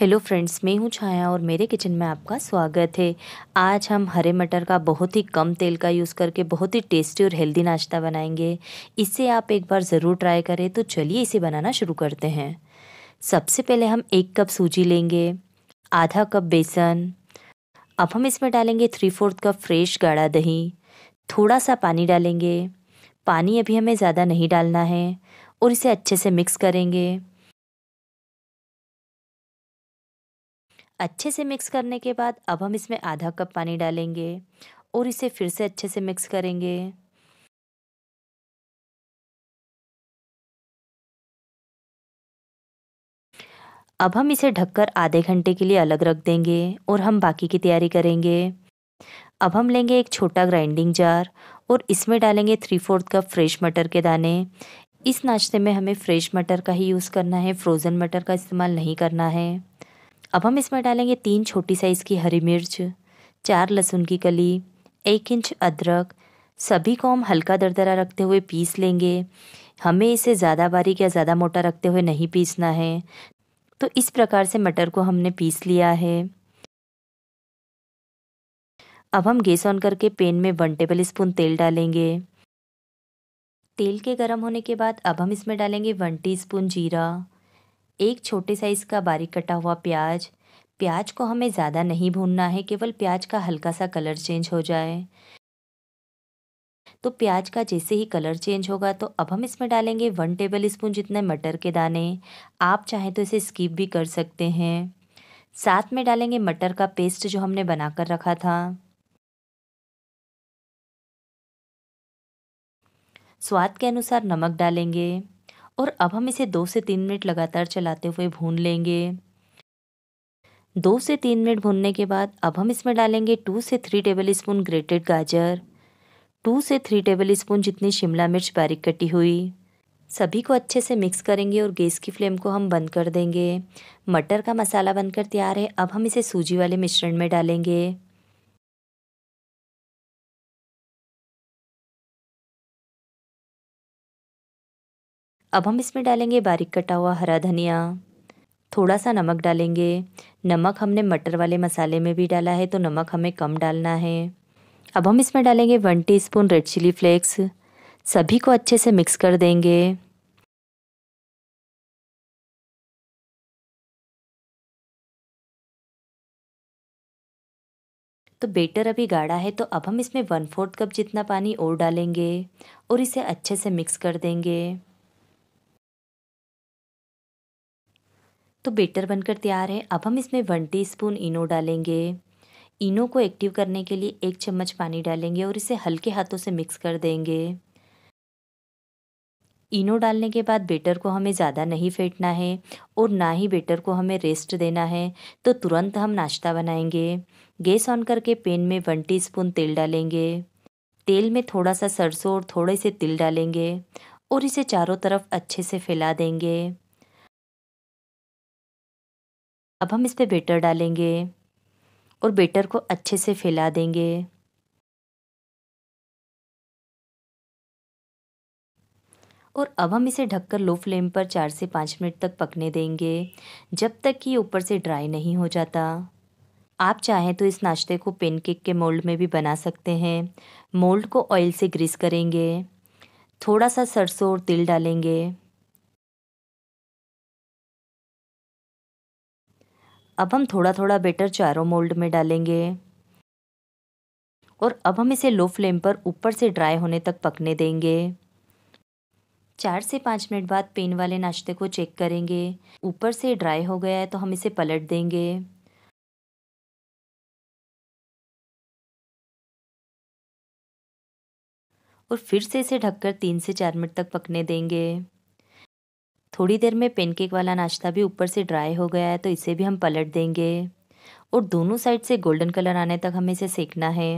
hello friends मैं हूं छाया और मेरे किचन में आपका स्वागत है आज हम हरे मटर का बहुत ही कम तेल का यूज़ करके बहुत ही टेस्टी और हेल्दी नाश्ता बनाएंगे इसे आप एक बार ज़रूर ट्राई करें तो चलिए इसे बनाना शुरू करते हैं सबसे पहले हम एक कप सूजी लेंगे आधा कप बेसन अब हम इसमें डालेंगे थ्री फोर्थ कप फ्रेश गाढ़ा दही थोड़ा सा पानी डालेंगे पानी अभी हमें ज़्यादा नहीं डालना है और इसे अच्छे से मिक्स करेंगे अच्छे से मिक्स करने के बाद अब हम इसमें आधा कप पानी डालेंगे और इसे फिर से अच्छे से मिक्स करेंगे अब हम इसे ढककर आधे घंटे के लिए अलग रख देंगे और हम बाकी की तैयारी करेंगे अब हम लेंगे एक छोटा ग्राइंडिंग जार और इसमें डालेंगे थ्री फोर्थ कप फ्रेश मटर के दाने इस नाश्ते में हमें फ्रेश मटर का ही यूज़ करना है फ्रोज़न मटर का इस्तेमाल नहीं करना है अब हम इसमें डालेंगे तीन छोटी साइज़ की हरी मिर्च चार लहसुन की कली एक इंच अदरक सभी को हम हल्का दरदरा रखते हुए पीस लेंगे हमें इसे ज़्यादा बारीक या ज़्यादा मोटा रखते हुए नहीं पीसना है तो इस प्रकार से मटर को हमने पीस लिया है अब हम गैस ऑन करके पेन में वन टेबल स्पून तेल डालेंगे तेल के गर्म होने के बाद अब हम इसमें डालेंगे वन टीस्पून जीरा एक छोटे साइज़ का बारीक कटा हुआ प्याज प्याज को हमें ज़्यादा नहीं भूनना है केवल प्याज का हल्का सा कलर चेंज हो जाए तो प्याज का जैसे ही कलर चेंज होगा तो अब हम इसमें डालेंगे वन टेबल स्पून जितने मटर के दाने आप चाहें तो इसे स्किप भी कर सकते हैं साथ में डालेंगे मटर का पेस्ट जो हमने बनाकर रखा था स्वाद के अनुसार नमक डालेंगे और अब हम इसे दो से तीन मिनट लगातार चलाते हुए भून लेंगे दो से तीन मिनट भूनने के बाद अब हम इसमें डालेंगे टू से थ्री टेबल स्पून ग्रेटेड गाजर टू से थ्री टेबल स्पून जितनी शिमला मिर्च बारीक कटी हुई सभी को अच्छे से मिक्स करेंगे और गैस की फ्लेम को हम बंद कर देंगे मटर का मसाला बनकर तैयार है अब हम इसे सूजी वाले मिश्रण में डालेंगे अब हम इसमें डालेंगे बारीक कटा हुआ हरा धनिया थोड़ा सा नमक डालेंगे नमक हमने मटर वाले मसाले में भी डाला है तो नमक हमें कम डालना है अब हम इसमें डालेंगे one teaspoon red chili flakes सभी को अच्छे से मिक्स कर देंगे तो बेटर अभी गाढ़ा है तो अब हम इसमें वन फोर्थ कप जितना पानी और डालेंगे और इसे अच्छे से मिक्स कर देंगे तो बेटर बनकर तैयार है अब हम इसमें वन टीस्पून इनो डालेंगे इनो को एक्टिव करने के लिए एक चम्मच पानी डालेंगे और इसे हल्के हाथों से मिक्स कर देंगे इनो डालने के बाद बेटर को हमें ज़्यादा नहीं फेंटना है और ना ही बेटर को हमें रेस्ट देना है तो तुरंत हम नाश्ता बनाएंगे गैस ऑन करके पेन में वन स्पून तेल डालेंगे तेल में थोड़ा सा सरसों और थोड़े से तिल डालेंगे और इसे चारों तरफ अच्छे से फैला देंगे अब हम इस पर बेटर डालेंगे और बेटर को अच्छे से फैला देंगे और अब हम इसे ढककर लो फ्लेम पर चार से पाँच मिनट तक पकने देंगे जब तक कि ऊपर से ड्राई नहीं हो जाता आप चाहें तो इस नाश्ते को पेनकेक के मोल्ड में भी बना सकते हैं मोल्ड को ऑयल से ग्रीस करेंगे थोड़ा सा सरसों और तिल डालेंगे अब हम थोड़ा थोड़ा बेटर चारों मोल्ड में डालेंगे और अब हम इसे लो फ्लेम पर ऊपर से ड्राई होने तक पकने देंगे चार से पाँच मिनट बाद पेन वाले नाश्ते को चेक करेंगे ऊपर से ड्राई हो गया है तो हम इसे पलट देंगे और फिर से इसे ढककर तीन से चार मिनट तक पकने देंगे थोड़ी देर में पेनकेक वाला नाश्ता भी ऊपर से ड्राई हो गया है तो इसे भी हम पलट देंगे और दोनों साइड से गोल्डन कलर आने तक हमें इसे सेकना है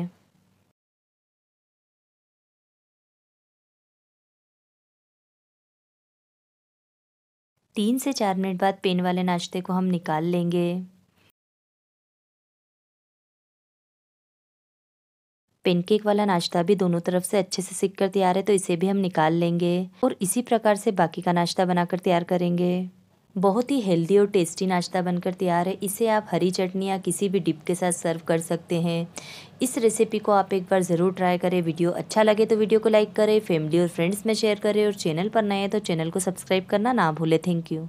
तीन से चार मिनट बाद पेन वाले नाश्ते को हम निकाल लेंगे पेनकेक वाला नाश्ता भी दोनों तरफ से अच्छे से सीख कर तैयार है तो इसे भी हम निकाल लेंगे और इसी प्रकार से बाकी का नाश्ता बनाकर तैयार करेंगे बहुत ही हेल्दी और टेस्टी नाश्ता बनकर तैयार है इसे आप हरी चटनी या किसी भी डिप के साथ सर्व कर सकते हैं इस रेसिपी को आप एक बार ज़रूर ट्राई करें वीडियो अच्छा लगे तो वीडियो को लाइक करें फैमिली और फ्रेंड्स में शेयर करें और चैनल पर नए हैं तो चैनल को सब्सक्राइब करना ना भूलें थैंक यू